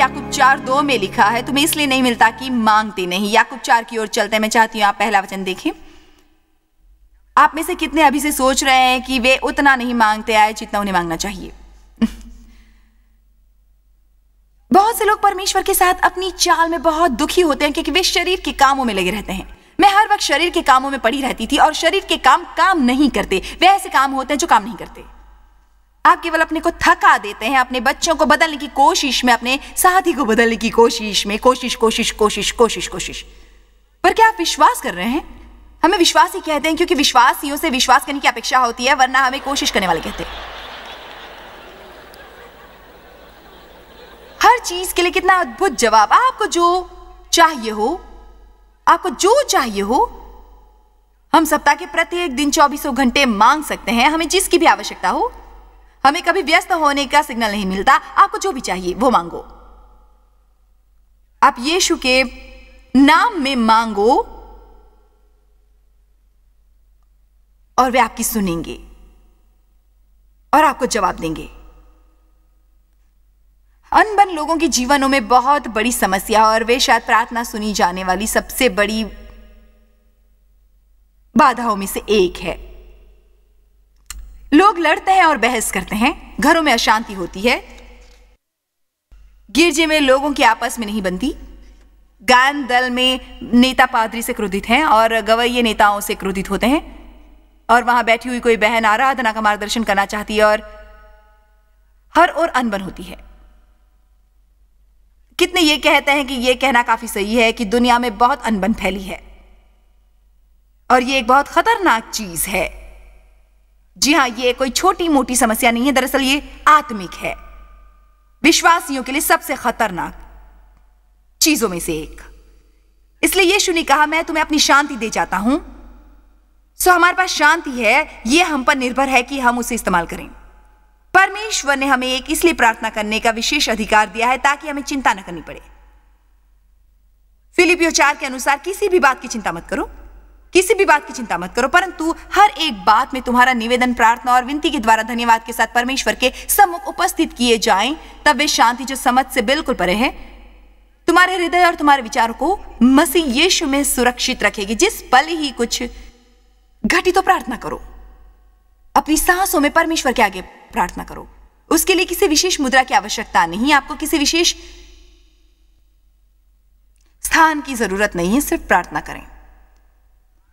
याकूब चार दो में लिखा है तुम्हें इसलिए नहीं मिलता कि मांगती नहीं याकूब चार की ओर चलते मैं चाहती हूँ आप पहला वचन देखें आप में से कितने अभी से सोच रहे हैं कि वे उतना नहीं मांगते आए जितना उन्हें मांगना चाहिए बहुत से लोग परमेश्वर के साथ अपनी चाल में बहुत दुखी होते हैं क्योंकि वे शरीर के कामों में लगे रहते हैं मैं हर वक्त शरीर के कामों में पड़ी रहती थी और शरीर के काम काम नहीं करते वे ऐसे काम होते हैं जो काम नहीं करते आप केवल अपने को थका देते हैं अपने बच्चों को बदलने की कोशिश में अपने साथी को बदलने की कोशिश में कोशिश कोशिश कोशिश कोशिश कोशिश पर क्या आप विश्वास कर रहे हैं हमें विश्वास ही कहते हैं क्योंकि विश्वासियों से विश्वास करने की अपेक्षा होती है वरना हमें कोशिश करने वाले कहते हैं हर चीज के लिए कितना अद्भुत जवाब आपको जो चाहिए हो आपको जो चाहिए हो हम सप्ताह के प्रत्येक दिन चौबीसों घंटे मांग सकते हैं हमें जिसकी भी आवश्यकता हो हमें कभी व्यस्त होने का सिग्नल नहीं मिलता आपको जो भी चाहिए वो मांगो आप यीशु के नाम में मांगो और वे आपकी सुनेंगे और आपको जवाब देंगे अनबन लोगों के जीवनों में बहुत बड़ी समस्या और वे शायद प्रार्थना सुनी जाने वाली सबसे बड़ी बाधाओं में से एक है लोग लड़ते हैं और बहस करते हैं घरों में अशांति होती है गिरजे में लोगों की आपस में नहीं बनती गायन दल में नेता पादरी से क्रोधित हैं और गवैये नेताओं से क्रोधित होते हैं और वहां बैठी हुई कोई बहन आराधना का मार्गदर्शन करना चाहती है और हर और अनबन होती है कितने ये कहते हैं कि यह कहना काफी सही है कि दुनिया में बहुत अनबन फैली है और ये एक बहुत खतरनाक चीज है जी हाँ ये कोई छोटी मोटी समस्या नहीं है दरअसल ये आत्मिक है विश्वासियों के लिए सबसे खतरनाक चीजों में से एक इसलिए यीशु ने कहा मैं तुम्हें अपनी शांति दे जाता हूं सो हमारे पास शांति है यह हम पर निर्भर है कि हम उसे इस्तेमाल करें परमेश्वर ने हमें एक इसलिए प्रार्थना करने का विशेष अधिकार दिया है ताकि हमें चिंता न करनी पड़े फिलिपियो चार के अनुसार किसी भी बात की चिंता मत करो किसी भी बात की चिंता मत करो परंतु हर एक बात में तुम्हारा निवेदन प्रार्थना और विनती के द्वारा धन्यवाद के साथ परमेश्वर के सम्मुख उपस्थित किए जाएं तब वे शांति जो समझ से बिल्कुल परे है तुम्हारे हृदय और तुम्हारे विचारों को मसीह यीशु में सुरक्षित रखेगी जिस पल ही कुछ घटी तो प्रार्थना करो अपनी सांसों में परमेश्वर के आगे प्रार्थना करो उसके लिए किसी विशेष मुद्रा की आवश्यकता नहीं आपको किसी विशेष स्थान की जरूरत नहीं है सिर्फ प्रार्थना करें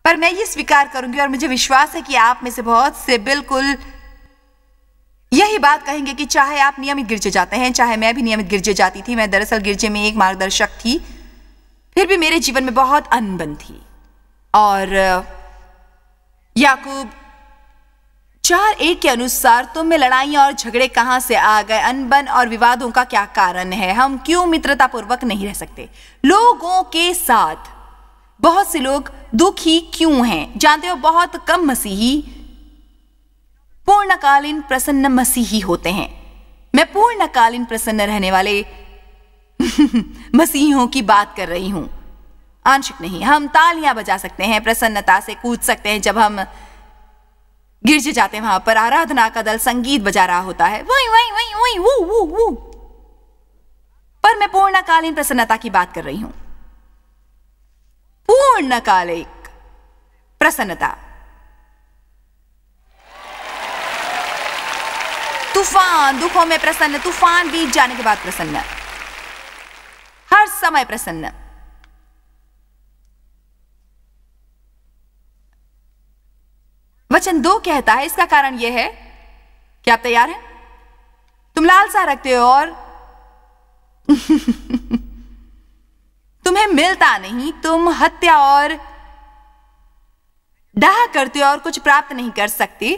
पर मैं ये स्वीकार करूंगी और मुझे विश्वास है कि आप में से बहुत से बिल्कुल यही बात कहेंगे कि चाहे आप नियमित गिरजे जाते हैं चाहे मैं भी नियमित गिरजे जाती थी मैं दरअसल गिरजे में एक मार्गदर्शक थी फिर भी मेरे जीवन में बहुत अनबन थी और याकूब चार एक के अनुसार तुम में लड़ाई और झगड़े कहाँ से आ गए अनबन और विवादों का क्या कारण है हम क्यों मित्रतापूर्वक नहीं रह सकते लोगों के साथ बहुत से लोग दुखी क्यों हैं जानते हो बहुत कम मसीही पूर्णकालीन प्रसन्न मसीही होते हैं मैं पूर्णकालीन प्रसन्न रहने वाले मसीहों की बात कर रही हूं आंशिक नहीं हम तालियां बजा सकते हैं प्रसन्नता से कूद सकते हैं जब हम गिरजे जाते हैं वहां पर आराधना का दल संगीत बजा रहा होता है वही वही वही वही वो वो वो पर मैं पूर्णकालीन प्रसन्नता की बात कर रही हूं पूर्णकालिक प्रसन्नता तूफान दुखों में प्रसन्न तूफान बीत जाने के बाद प्रसन्न हर समय प्रसन्न वचन दो कहता है इसका कारण यह है कि आप तैयार हैं तुम लालसा रखते हो और तुम्हें मिलता नहीं तुम हत्या और डाह करते हो और कुछ प्राप्त नहीं कर सकते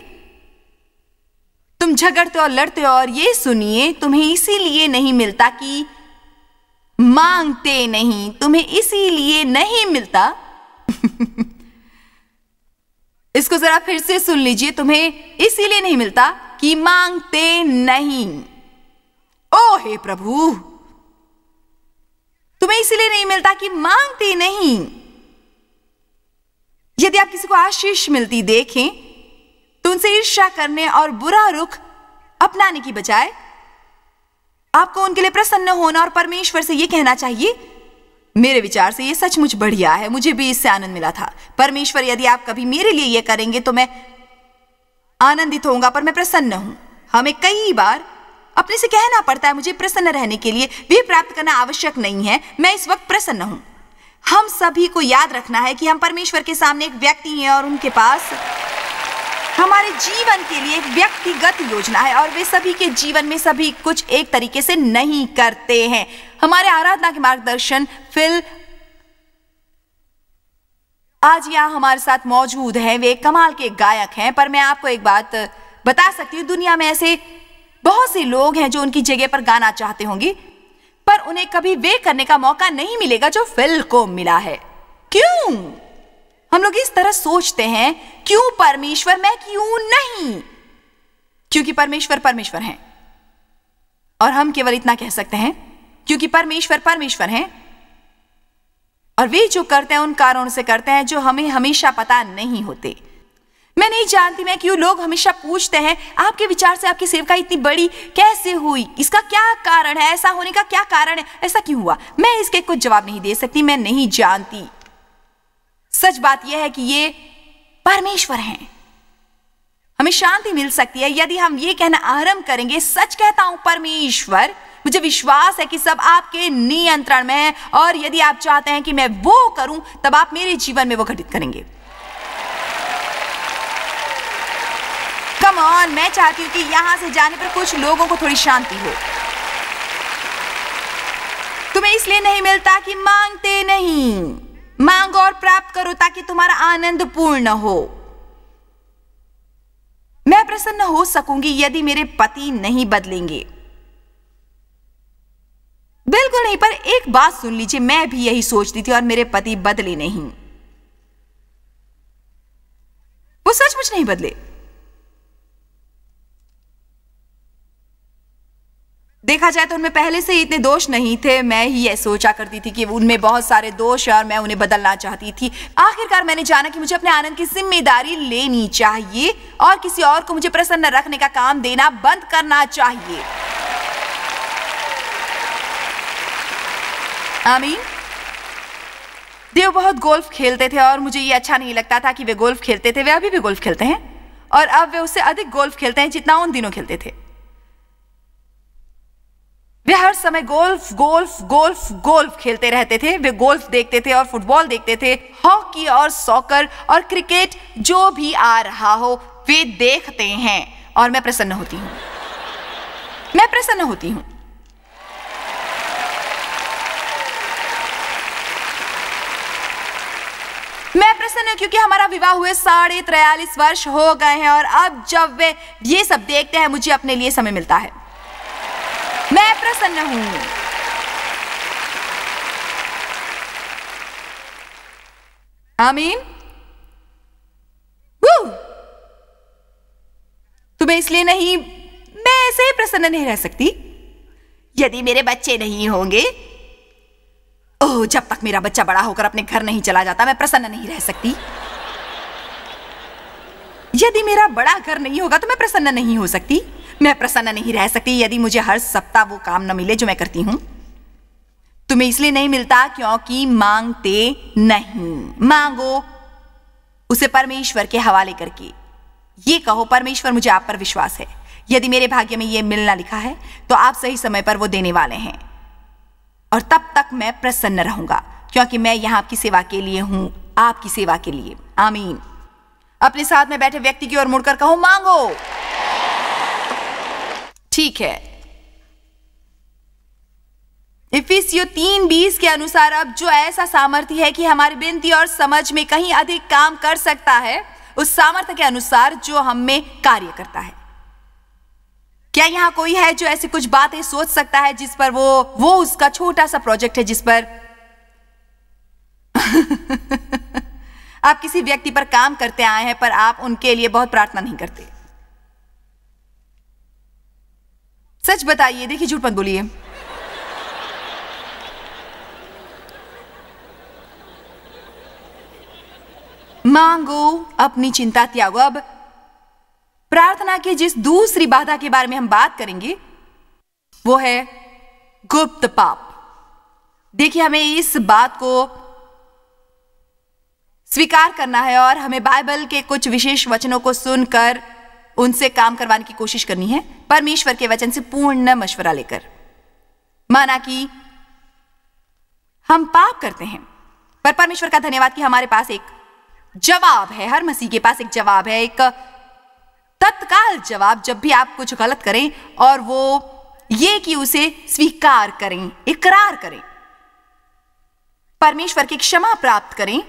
तुम झगड़ते और लड़ते हो और ये सुनिए तुम्हें इसीलिए नहीं मिलता कि मांगते नहीं तुम्हें इसीलिए नहीं मिलता इसको जरा फिर से सुन लीजिए तुम्हें इसीलिए नहीं मिलता कि मांगते नहीं ओ हे प्रभु तुम्हें इसलिए नहीं मिलता कि मांगते नहीं यदि आप किसी को आशीष मिलती देखें तो उनसे ईर्ष्या करने और बुरा रुख अपनाने की बजाय आपको उनके लिए प्रसन्न होना और परमेश्वर से यह कहना चाहिए मेरे विचार से यह सचमुच बढ़िया है मुझे भी इससे आनंद मिला था परमेश्वर यदि आप कभी मेरे लिए यह करेंगे तो मैं आनंदित होऊंगा पर मैं प्रसन्न हूं हमें कई बार अपने से कहना पड़ता है मुझे प्रसन्न रहने के लिए भी प्राप्त करना आवश्यक नहीं है मैं इस वक्त प्रसन्न हूं हम सभी को याद रखना है कि हम परमेश्वर के सामने एक व्यक्ति हैं और उनके पास हमारे जीवन के लिए एक व्यक्तिगत योजना है और वे सभी के जीवन में सभी कुछ एक तरीके से नहीं करते हैं हमारे आराधना के मार्गदर्शन फिल आज यहाँ हमारे साथ मौजूद हैं वे कमाल के गायक हैं पर मैं आपको एक बात बता सकती हूँ दुनिया में ऐसे बहुत से लोग हैं जो उनकी जगह पर गाना चाहते होंगे पर उन्हें कभी वे करने का मौका नहीं मिलेगा जो फिल को मिला है क्यों हम लोग इस तरह सोचते हैं क्यों परमेश्वर मैं क्यों नहीं क्योंकि परमेश्वर परमेश्वर है और हम केवल इतना कह सकते हैं क्योंकि परमेश्वर परमेश्वर हैं और वे जो करते हैं उन कारणों से करते हैं जो हमें हमेशा पता नहीं होते मैं नहीं जानती मैं क्यों लोग हमेशा पूछते हैं आपके विचार से आपकी सेवका इतनी बड़ी कैसे हुई इसका क्या कारण है ऐसा होने का क्या कारण है ऐसा क्यों हुआ मैं इसके कुछ जवाब नहीं दे सकती मैं नहीं जानती सच बात यह है कि ये परमेश्वर हैं हमें शांति मिल सकती है यदि हम ये कहना आरंभ करेंगे सच कहता हूं परमेश्वर मुझे विश्वास है कि सब आपके नियंत्रण में है और यदि आप चाहते हैं कि मैं वो करूं तब आप मेरे जीवन में वो घटित करेंगे कम ऑन मैं चाहती हूँ कि यहाँ से जाने पर कुछ लोगों को थोड़ी शांति हो तुम्हें इसलिए नहीं मिलता कि मांगते नहीं मांगो और प्राप्त करो ताकि तुम्हारा आनंद पूर्ण हो मैं प्रसन्न हो सकूंगी यदि मेरे पति नहीं बदलेंगे बिल्कुल नहीं पर एक बात सुन लीजिए मैं भी यही सोचती थी और मेरे पति बदले नहीं वो सचमुच नहीं बदले देखा जाए तो उनमें पहले से ही इतने दोष नहीं थे मैं ही ये सोचा करती थी कि उनमें बहुत सारे दोष है और मैं उन्हें बदलना चाहती थी आखिरकार मैंने जाना कि मुझे अपने आनंद की जिम्मेदारी लेनी चाहिए और किसी और को मुझे प्रसन्न रखने का काम देना बंद करना चाहिए आमीन देव बहुत गोल्फ खेलते थे और मुझे ये अच्छा नहीं लगता था कि वे गोल्फ खेलते थे वे अभी भी गोल्फ खेलते हैं और अब वे उससे अधिक गोल्फ खेलते हैं जितना उन दिनों खेलते थे वे हर समय गोल्फ गोल्फ गोल्फ गोल्फ खेलते रहते थे वे गोल्फ देखते थे और फुटबॉल देखते थे हॉकी और सॉकर और क्रिकेट जो भी आ रहा हो वे देखते हैं और मैं प्रसन्न होती हूँ मैं प्रसन्न होती हूँ मैं प्रसन्न हूँ क्योंकि हमारा विवाह हुए साढ़े त्रयालीस वर्ष हो गए हैं और अब जब वे ये सब देखते हैं मुझे अपने लिए समय मिलता है मैं प्रसन्न हूँ आमीन तुम्हें इसलिए नहीं मैं ऐसे ही प्रसन्न नहीं रह सकती यदि मेरे बच्चे नहीं होंगे ओह जब तक मेरा बच्चा बड़ा होकर अपने घर नहीं चला जाता मैं प्रसन्न नहीं रह सकती यदि मेरा बड़ा घर नहीं होगा तो मैं प्रसन्न नहीं हो सकती मैं प्रसन्न नहीं रह सकती यदि मुझे हर सप्ताह वो काम न मिले जो मैं करती हूं तुम्हें इसलिए नहीं मिलता क्योंकि मांगते नहीं मांगो उसे परमेश्वर के हवाले करके ये कहो परमेश्वर मुझे आप पर विश्वास है यदि मेरे भाग्य में ये मिलना लिखा है तो आप सही समय पर वो देने वाले हैं और तब तक मैं प्रसन्न रहूंगा क्योंकि मैं यहां आपकी सेवा के लिए हूं आपकी सेवा के लिए आमीन अपने साथ में बैठे व्यक्ति की ओर मुड़कर कहो मांगो ठीक है इफिसियो तीन बीस के अनुसार अब जो ऐसा सामर्थ्य है कि हमारी बिनती और समझ में कहीं अधिक काम कर सकता है उस सामर्थ्य के अनुसार जो हम में कार्य करता है क्या यहां कोई है जो ऐसी कुछ बातें सोच सकता है जिस पर वो वो उसका छोटा सा प्रोजेक्ट है जिस पर आप किसी व्यक्ति पर काम करते आए हैं पर आप उनके लिए बहुत प्रार्थना नहीं करते सच बताइए देखिए झूठ मत बोलिए मांगो अपनी चिंता त्यागो अब प्रार्थना की जिस दूसरी बाधा के बारे में हम बात करेंगे वो है गुप्त पाप देखिए हमें इस बात को स्वीकार करना है और हमें बाइबल के कुछ विशेष वचनों को सुनकर उनसे काम करवाने की कोशिश करनी है परमेश्वर के वचन से पूर्ण मशवरा लेकर माना कि हम पाप करते हैं पर परमेश्वर का धन्यवाद कि हमारे पास एक जवाब है हर मसीह के पास एक जवाब है एक तत्काल जवाब जब भी आप कुछ गलत करें और वो ये कि उसे स्वीकार करें इकरार करें परमेश्वर की क्षमा प्राप्त करें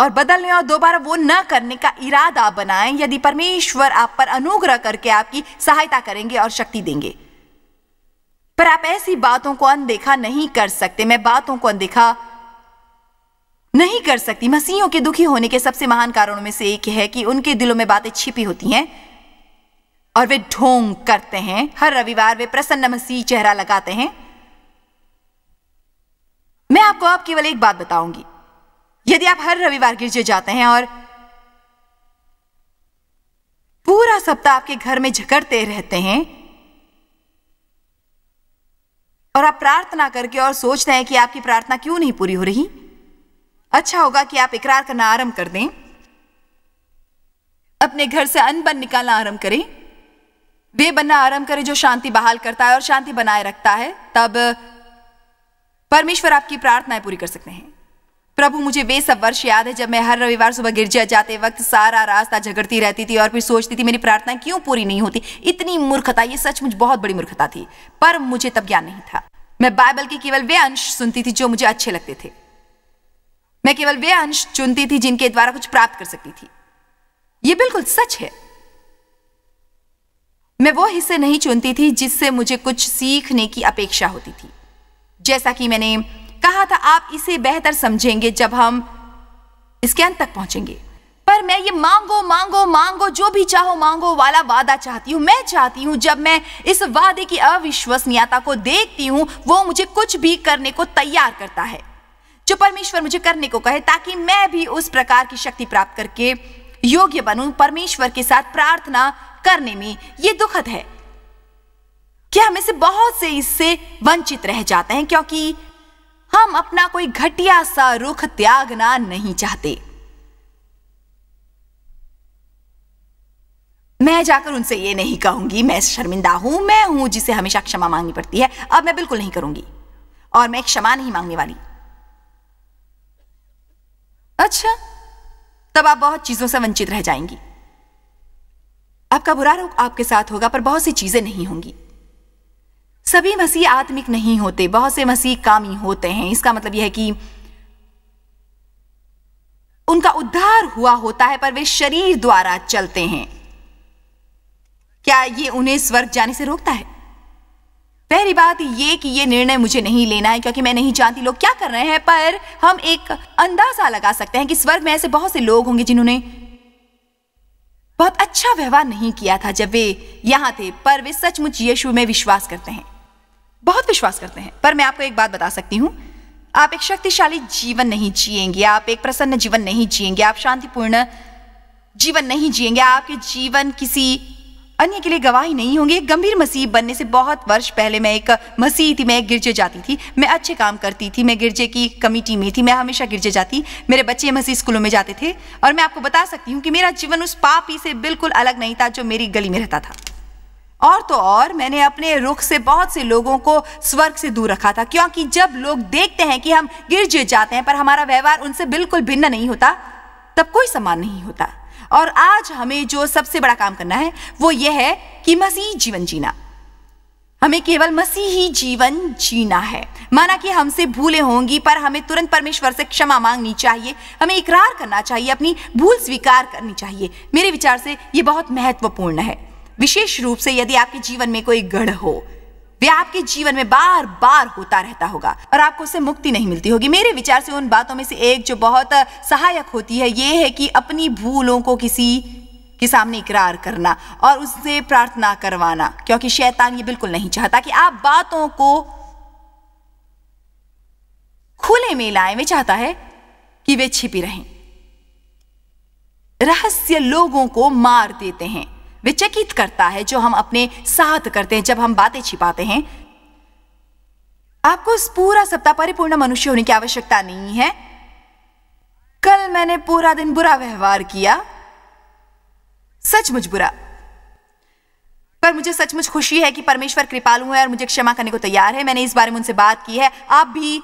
और बदलने और दोबारा वो न करने का इरादा बनाएं यदि परमेश्वर आप पर अनुग्रह करके आपकी सहायता करेंगे और शक्ति देंगे पर आप ऐसी बातों को अनदेखा नहीं कर सकते मैं बातों को अनदेखा नहीं कर सकती मसीहों के दुखी होने के सबसे महान कारणों में से एक है कि उनके दिलों में बातें छिपी होती हैं और वे ढोंग करते हैं हर रविवार वे प्रसन्न मसीह चेहरा लगाते हैं मैं आपको अब केवल एक बात बताऊंगी यदि आप हर रविवार गिरजे जाते हैं और पूरा सप्ताह आपके घर में झकड़ते रहते हैं और आप प्रार्थना करके और सोचते हैं कि आपकी प्रार्थना क्यों नहीं पूरी हो रही अच्छा होगा कि आप इकरार करना आरंभ कर दें अपने घर से अनबन निकालना आरंभ करें वे बनना आरंभ करें जो शांति बहाल करता है और शांति बनाए रखता है तब परमेश्वर आपकी प्रार्थनाएं पूरी कर सकते हैं प्रभु मुझे वे सब वर्ष याद है जब मैं हर रविवार सुबह गिरजा जाते वक्त सारा रास्ता झगड़ती रहती थी और फिर सोचती थी मेरी प्रार्थना क्यों पूरी नहीं होती इतनी मूर्खता ये मुझे बहुत बड़ी मूर्खता थी पर मुझे तब ज्ञान नहीं था मैं बाइबल के केवल वे अंश सुनती थी जो मुझे अच्छे लगते थे मैं केवल वे अंश चुनती थी जिनके द्वारा कुछ प्राप्त कर सकती थी ये बिल्कुल सच है मैं वो हिस्से नहीं चुनती थी जिससे मुझे कुछ सीखने की अपेक्षा होती थी जैसा कि मैंने कहा था आप इसे बेहतर समझेंगे जब हम इसके अंत तक पहुंचेंगे पर मैं ये मांगो मांगो मांगो जो भी चाहो मांगो वाला वादा चाहती हूं मैं चाहती हूं जब मैं इस वादे की अविश्वसनीयता को देखती हूं वो मुझे कुछ भी करने को तैयार करता है जो परमेश्वर मुझे करने को कहे ताकि मैं भी उस प्रकार की शक्ति प्राप्त करके योग्य बनूं परमेश्वर के साथ प्रार्थना करने में यह दुखद है कि हम इसे बहुत से इससे वंचित रह जाते हैं क्योंकि हम अपना कोई घटिया सा रुख त्यागना नहीं चाहते मैं जाकर उनसे ये नहीं कहूंगी मैं शर्मिंदा हूं मैं हूं जिसे हमेशा क्षमा मांगनी पड़ती है अब मैं बिल्कुल नहीं करूंगी और मैं क्षमा नहीं मांगने वाली अच्छा तब आप बहुत चीजों से वंचित रह जाएंगी आपका बुरा रुख आपके साथ होगा पर बहुत सी चीजें नहीं होंगी सभी मसीह आत्मिक नहीं होते बहुत से मसीह कामी होते हैं इसका मतलब यह है कि उनका उद्धार हुआ होता है पर वे शरीर द्वारा चलते हैं क्या ये उन्हें स्वर्ग जाने से रोकता है पहली बात ये कि ये निर्णय मुझे नहीं लेना है क्योंकि मैं नहीं जानती लोग क्या कर रहे हैं पर हम एक अंदाजा लगा सकते हैं कि स्वर्ग में ऐसे बहुत से लोग होंगे जिन्होंने बहुत अच्छा व्यवहार नहीं किया था जब वे यहां थे पर वे सचमुच यीशु में विश्वास करते हैं बहुत विश्वास करते हैं पर मैं आपको एक बात बता सकती हूँ आप एक शक्तिशाली जीवन नहीं जिएंगे आप एक प्रसन्न जीवन नहीं जिएंगे आप शांतिपूर्ण जीवन नहीं जिएंगे आपके जीवन किसी अन्य के लिए गवाही नहीं होंगे एक गंभीर मसीह बनने से बहुत वर्ष पहले मैं एक मसीह थी मैं एक गिरजे जाती थी मैं अच्छे काम करती थी मैं गिरजे की कमिटी में थी मैं हमेशा गिरजे जाती मेरे बच्चे मसीह स्कूलों में जाते थे और मैं आपको बता सकती हूँ कि मेरा जीवन उस पापी से बिल्कुल अलग नहीं था जो मेरी गली में रहता था और तो और मैंने अपने रुख से बहुत से लोगों को स्वर्ग से दूर रखा था क्योंकि जब लोग देखते हैं कि हम गिर जाते हैं पर हमारा व्यवहार उनसे बिल्कुल भिन्न नहीं होता तब कोई सम्मान नहीं होता और आज हमें जो सबसे बड़ा काम करना है वो यह है कि मसीह जीवन जीना हमें केवल मसीही जीवन जीना है माना कि हमसे भूलें होंगी पर हमें तुरंत परमेश्वर से क्षमा मांगनी चाहिए हमें इकरार करना चाहिए अपनी भूल स्वीकार करनी चाहिए मेरे विचार से ये बहुत महत्वपूर्ण है विशेष रूप से यदि आपके जीवन में कोई गढ़ हो वे आपके जीवन में बार बार होता रहता होगा और आपको उससे मुक्ति नहीं मिलती होगी मेरे विचार से उन बातों में से एक जो बहुत सहायक होती है ये है कि अपनी भूलों को किसी के सामने इकरार करना और उससे प्रार्थना करवाना क्योंकि शैतान ये बिल्कुल नहीं चाहता कि आप बातों को खुले में लाए वे चाहता है कि वे छिपी रहें रहस्य लोगों को मार देते हैं विचकित करता है जो हम अपने साथ करते हैं जब हम बातें छिपाते हैं आपको इस पूरा सप्ताह परिपूर्ण मनुष्य होने की आवश्यकता नहीं है कल मैंने पूरा दिन बुरा व्यवहार किया सचमुच बुरा पर मुझे सचमुच खुशी है कि परमेश्वर कृपालु है और मुझे क्षमा करने को तैयार है मैंने इस बारे में उनसे बात की है आप भी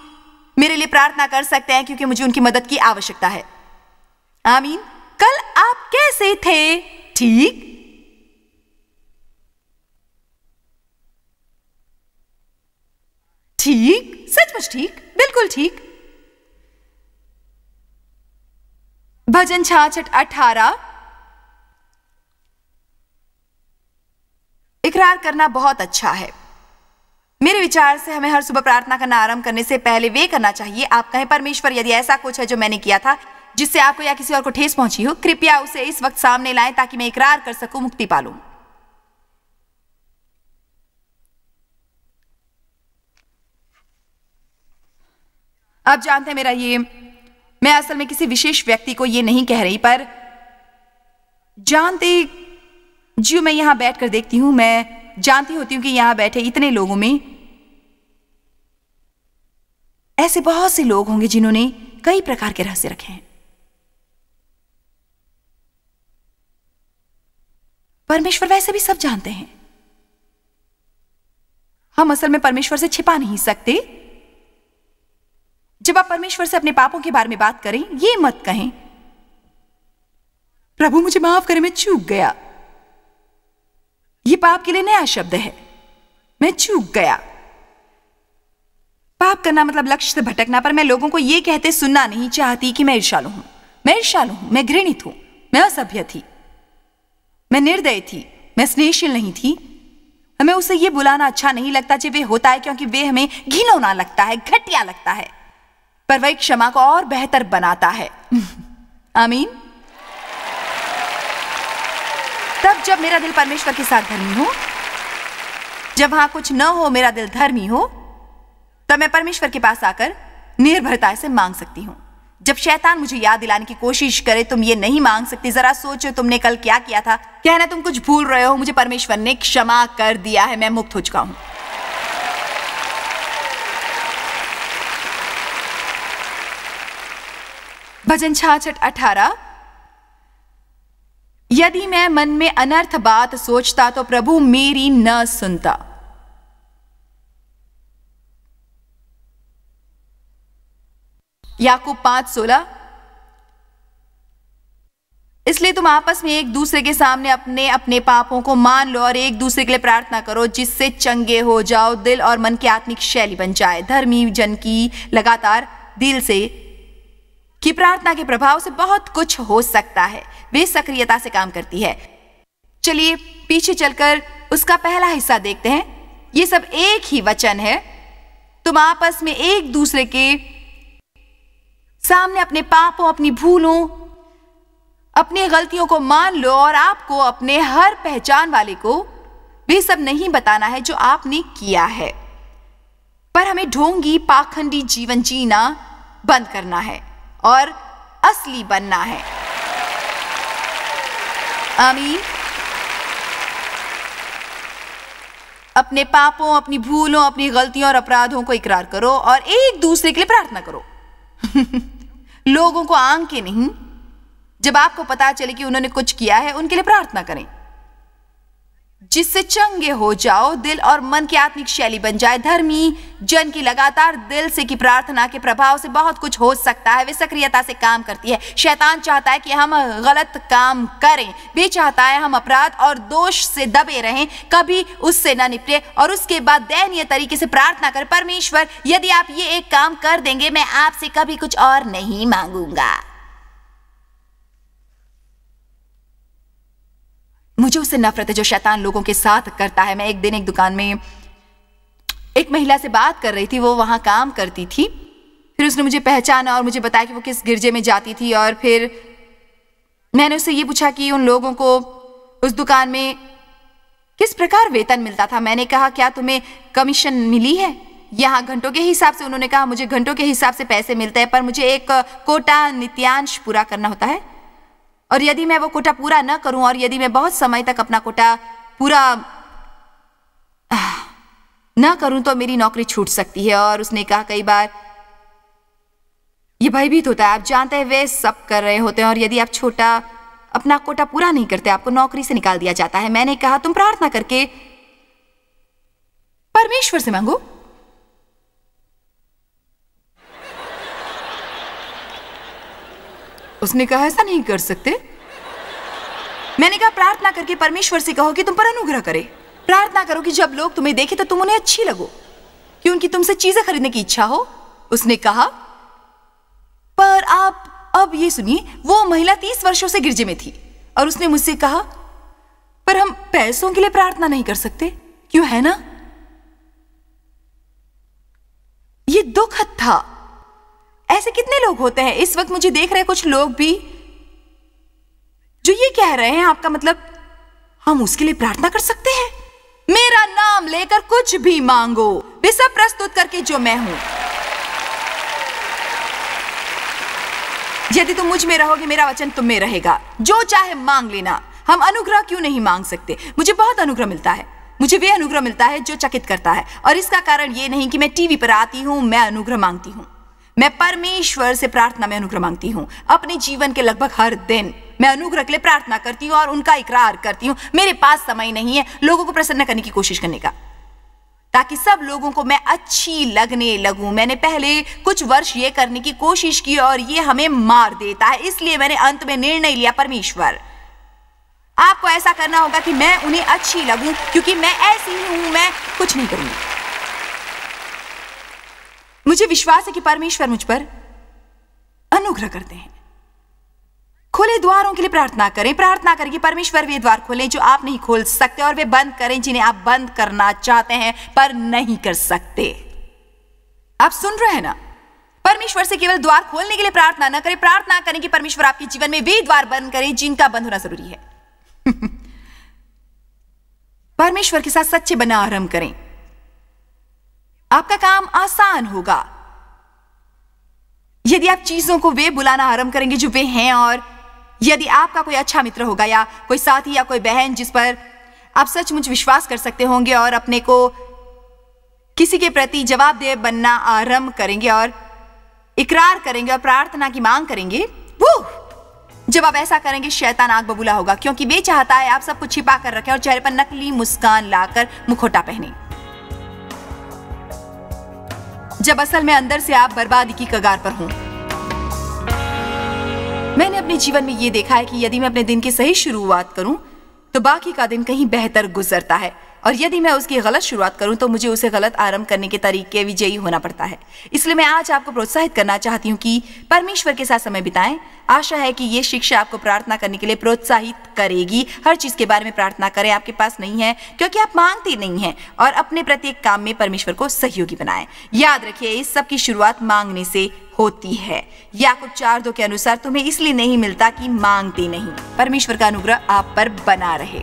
मेरे लिए प्रार्थना कर सकते हैं क्योंकि मुझे उनकी मदद की आवश्यकता है आमीन कल आप कैसे थे ठीक ठीक सचमुच ठीक बिल्कुल ठीक भजन छाछठ अठारह इकरार करना बहुत अच्छा है मेरे विचार से हमें हर सुबह प्रार्थना करना आरंभ करने से पहले वे करना चाहिए आप कहें परमेश्वर यदि ऐसा कुछ है जो मैंने किया था जिससे आपको या किसी और को ठेस पहुंची हो कृपया उसे इस वक्त सामने लाएं ताकि मैं इकरार कर सकूं मुक्ति पालू आप जानते हैं मेरा ये मैं असल में किसी विशेष व्यक्ति को ये नहीं कह रही पर जानते जी मैं यहां बैठ कर देखती हूं मैं जानती होती हूं कि यहां बैठे इतने लोगों में ऐसे बहुत से लोग होंगे जिन्होंने कई प्रकार के रहस्य रखे हैं परमेश्वर वैसे भी सब जानते हैं हम असल में परमेश्वर से छिपा नहीं सकते परमेश्वर से अपने पापों के बारे में बात करें ये मत कहें प्रभु मुझे माफ करें मैं चूक गया ये पाप के लिए नया शब्द है मैं चूक गया पाप करना मतलब लक्ष्य से भटकना पर मैं लोगों को यह कहते सुनना नहीं चाहती कि मैं ईर्षालु हूं मैं ईर्षालु हूं मैं घृणित हूं मैं असभ्य थी मैं निर्दय थी मैं स्नेहशील नहीं थी हमें उसे यह बुलाना अच्छा नहीं लगता जब वे होता है क्योंकि वे हमें घिनौना लगता है घटिया लगता है पर वह क्षमा को और बेहतर बनाता है आमीन तब जब मेरा दिल परमेश्वर के साथ धर्मी हो जब वहां कुछ न हो मेरा दिल धर्मी हो तब मैं परमेश्वर के पास आकर निर्भरता से मांग सकती हूं जब शैतान मुझे याद दिलाने की कोशिश करे तुम ये नहीं मांग सकती जरा सोचो तुमने कल क्या किया था कहना तुम कुछ भूल रहे हो मुझे परमेश्वर ने क्षमा कर दिया है मैं मुक्त हो चुका हूं भजन छाछठ अठारह यदि मैं मन में अनर्थ बात सोचता तो प्रभु मेरी न सुनता याकूब पांच सोलह इसलिए तुम आपस में एक दूसरे के सामने अपने अपने पापों को मान लो और एक दूसरे के लिए प्रार्थना करो जिससे चंगे हो जाओ दिल और मन की आत्मिक शैली बन जाए धर्मी जन की लगातार दिल से कि प्रार्थना के प्रभाव से बहुत कुछ हो सकता है वे सक्रियता से काम करती है चलिए पीछे चलकर उसका पहला हिस्सा देखते हैं ये सब एक ही वचन है तुम आपस में एक दूसरे के सामने अपने पापों अपनी भूलों अपनी गलतियों को मान लो और आपको अपने हर पहचान वाले को वे सब नहीं बताना है जो आपने किया है पर हमें ढोंगी पाखंडी जीवन जीना बंद करना है और असली बनना है आमीन अपने पापों अपनी भूलों अपनी गलतियों और अपराधों को इकरार करो और एक दूसरे के लिए प्रार्थना करो लोगों को आंक के नहीं जब आपको पता चले कि उन्होंने कुछ किया है उनके लिए प्रार्थना करें जिससे चंगे हो जाओ दिल और मन की आत्मिक शैली बन जाए धर्मी जन की लगातार दिल से की प्रार्थना के प्रभाव से बहुत कुछ हो सकता है वे सक्रियता से काम करती है शैतान चाहता है कि हम गलत काम करें वे चाहता है हम अपराध और दोष से दबे रहें कभी उससे न निपटे और उसके बाद दयनीय तरीके से प्रार्थना करें परमेश्वर यदि आप ये एक काम कर देंगे मैं आपसे कभी कुछ और नहीं मांगूंगा मुझे उससे नफरत है जो शैतान लोगों के साथ करता है मैं एक दिन एक दुकान में एक महिला से बात कर रही थी वो वहाँ काम करती थी फिर उसने मुझे पहचाना और मुझे बताया कि वो किस गिरजे में जाती थी और फिर मैंने उससे ये पूछा कि उन लोगों को उस दुकान में किस प्रकार वेतन मिलता था मैंने कहा क्या तुम्हें कमीशन मिली है यहाँ घंटों के हिसाब से उन्होंने कहा मुझे घंटों के हिसाब से पैसे मिलते हैं पर मुझे एक कोटा नित्यांश पूरा करना होता है और यदि मैं वो कोटा पूरा न करूं और यदि मैं बहुत समय तक अपना कोटा पूरा न करूं तो मेरी नौकरी छूट सकती है और उसने कहा कई बार ये भयभीत होता है आप जानते हैं वे सब कर रहे होते हैं और यदि आप छोटा अपना कोटा पूरा नहीं करते आपको नौकरी से निकाल दिया जाता है मैंने कहा तुम प्रार्थना करके परमेश्वर से मांगो उसने कहा ऐसा नहीं कर सकते मैंने कहा प्रार्थना करके परमेश्वर से कहो कि तुम पर अनुग्रह करे प्रार्थना करो कि जब लोग तुम्हें देखे तो तुम उन्हें अच्छी लगो कि उनकी तुमसे चीजें खरीदने की इच्छा हो उसने कहा पर आप अब ये सुनिए वो महिला तीस वर्षों से गिरजे में थी और उसने मुझसे कहा पर हम पैसों के लिए प्रार्थना नहीं कर सकते क्यों है ना ये दुखद था ऐसे कितने लोग होते हैं इस वक्त मुझे देख रहे कुछ लोग भी जो ये कह रहे हैं आपका मतलब हम उसके लिए प्रार्थना कर सकते हैं मेरा नाम लेकर कुछ भी मांगो वे सब प्रस्तुत करके जो मैं हूं यदि तुम मुझ में रहोगे मेरा वचन तुम में रहेगा जो चाहे मांग लेना हम अनुग्रह क्यों नहीं मांग सकते मुझे बहुत अनुग्रह मिलता है मुझे वे अनुग्रह मिलता है जो चकित करता है और इसका कारण ये नहीं कि मैं टीवी पर आती हूं मैं अनुग्रह मांगती हूँ मैं परमेश्वर से प्रार्थना में अनुग्रह मांगती हूँ अपने जीवन के लगभग हर दिन मैं अनुग्रह के लिए प्रार्थना करती हूँ और उनका इकरार करती हूँ मेरे पास समय नहीं है लोगों को प्रसन्न करने की कोशिश करने का ताकि सब लोगों को मैं अच्छी लगने लगूं मैंने पहले कुछ वर्ष ये करने की कोशिश की और ये हमें मार देता है इसलिए मैंने अंत में निर्णय लिया परमेश्वर आपको ऐसा करना होगा कि मैं उन्हें अच्छी लगूं क्योंकि मैं ऐसी हूं मैं कुछ नहीं करूंगी मुझे विश्वास है कि परमेश्वर मुझ पर अनुग्रह करते हैं खोले द्वारों के लिए प्रार्थना करें प्रार्थना करें कि परमेश्वर वे द्वार खोलें जो आप नहीं खोल सकते और वे बंद करें जिन्हें आप बंद करना चाहते हैं पर नहीं कर सकते आप सुन रहे हैं ना परमेश्वर से केवल द्वार खोलने के लिए प्रार्थना न करें प्रार्थना करें कि परमेश्वर आपके जीवन में वे द्वार बंद करें जिनका बंद होना जरूरी है परमेश्वर के साथ सच्चे बना आरंभ करें आपका काम आसान होगा यदि आप चीजों को वे बुलाना आरंभ करेंगे जो वे हैं और यदि आपका कोई अच्छा मित्र होगा या कोई साथी या कोई बहन जिस पर आप सचमुच विश्वास कर सकते होंगे और अपने को किसी के प्रति जवाबदेह बनना आरंभ करेंगे और इकरार करेंगे और प्रार्थना की मांग करेंगे वो जब आप ऐसा करेंगे शैतान आग बबूला होगा क्योंकि वे चाहता है आप सब कुछ छिपा कर रखें और चेहरे पर नकली मुस्कान लाकर मुखोटा पहने जब असल में अंदर से आप बर्बादी की कगार पर हों मैंने अपने जीवन में ये देखा है कि यदि मैं अपने दिन की सही शुरुआत करूं तो बाकी का दिन कहीं बेहतर गुजरता है और यदि मैं उसकी गलत शुरुआत करूं तो मुझे उसे गलत आरंभ करने के तरीके विजयी होना पड़ता है इसलिए मैं आज आपको प्रोत्साहित करना चाहती हूं कि परमेश्वर के साथ समय बिताएं आशा है कि ये शिक्षा आपको प्रार्थना करने के लिए प्रोत्साहित करेगी हर चीज़ के बारे में प्रार्थना करें आपके पास नहीं है क्योंकि आप मांगते नहीं है और अपने प्रत्येक काम में परमेश्वर को सहयोगी बनाए याद रखिये इस सब की शुरुआत मांगने से होती है कुछ चार दो के अनुसार तुम्हें इसलिए नहीं मिलता कि मांगते नहीं परमेश्वर का अनुग्रह आप पर बना रहे